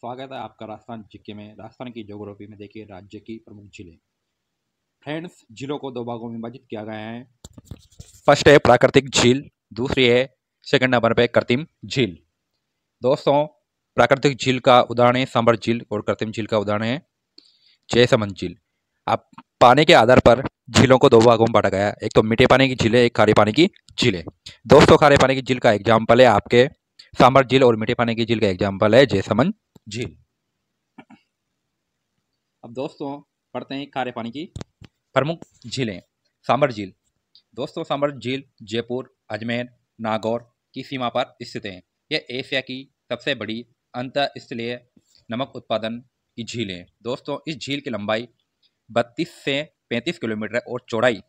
स्वागत है आपका राजस्थान जिक्के में राजस्थान की जोग्राफी में देखिए राज्य की प्रमुख जिले फ्रेंड्स जिलों को दो भागों में विभाजित किया गया है फर्स्ट है प्राकृतिक झील दूसरी है सेकंड नंबर पे कृत्रिम झील दोस्तों प्राकृतिक झील का उदाहरण है सांबर झील और कृत्रिम झील का उदाहरण है जयसमन झील आप पानी के आधार पर झीलों को दो भागों में बांटा गया एक तो मीठे पानी की झीलें एक खारे पानी की झीलें दोस्तों खारे पानी की झील का एग्जाम्पल है आपके सांबर झील और मीठे पानी की झील का एग्जाम्पल है जयसमन झील अब दोस्तों पढ़ते हैं खारे पानी की प्रमुख झीलें सांबर झील दोस्तों सांबर झील जयपुर अजमेर नागौर की सीमा पर स्थित है यह एशिया की सबसे बड़ी स्थलीय नमक उत्पादन की झील है दोस्तों इस झील की लंबाई बत्तीस से पैंतीस किलोमीटर और चौड़ाई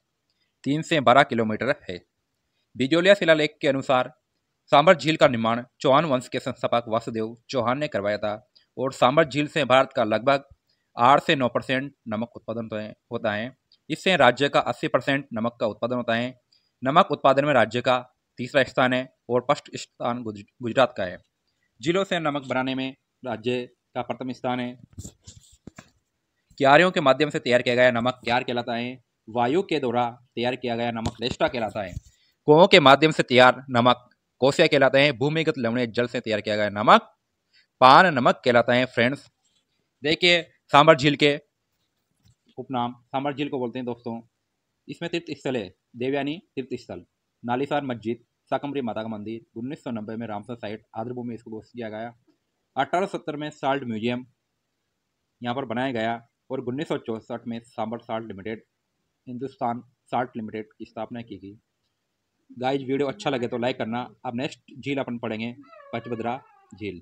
तीन से बारह किलोमीटर है बिजोलिया शिलालेख के अनुसार सांबर झील का निर्माण चौहान वंश के संस्थापक वासुदेव चौहान ने करवाया था और सांबर झील से भारत का लगभग आठ से नौ परसेंट नमक उत्पादन होता है इससे राज्य का अस्सी परसेंट नमक का उत्पादन होता है नमक उत्पादन में राज्य का तीसरा स्थान है और फर्स्ट स्थान गुजरात का है जिलों से नमक बनाने में राज्य का प्रथम स्थान है क्यारियों के माध्यम से तैयार किया गया नमक क्यार कहलाता है वायु के द्वारा तैयार किया गया नमक रेस्टा कहलाता है कुओं के माध्यम से तैयार नमक कोसिया कहलाते हैं भूमिगत लवणीय जल से तैयार किया गया नमक पान नमक कहलाता है फ्रेंड्स देखिए सांबर झील के उपनाम सांबर झील को बोलते हैं दोस्तों इसमें तीर्थ स्थल है देवयानी तीर्थ स्थल नालीसार मस्जिद साकमरी माता का मंदिर उन्नीस सौ नब्बे में रामसर साइट आर्द्रभूमि इसको घोषित किया गया अठारह सत्तर में साल्ट म्यूजियम यहाँ पर बनाया गया और उन्नीस सौ चौंसठ में Sambhar salt limited Hindustan salt limited की स्थापना की गई गाइज वीडियो अच्छा लगे तो लाइक करना अब नेक्स्ट झील अपन पढ़ेंगे पचभद्रा झील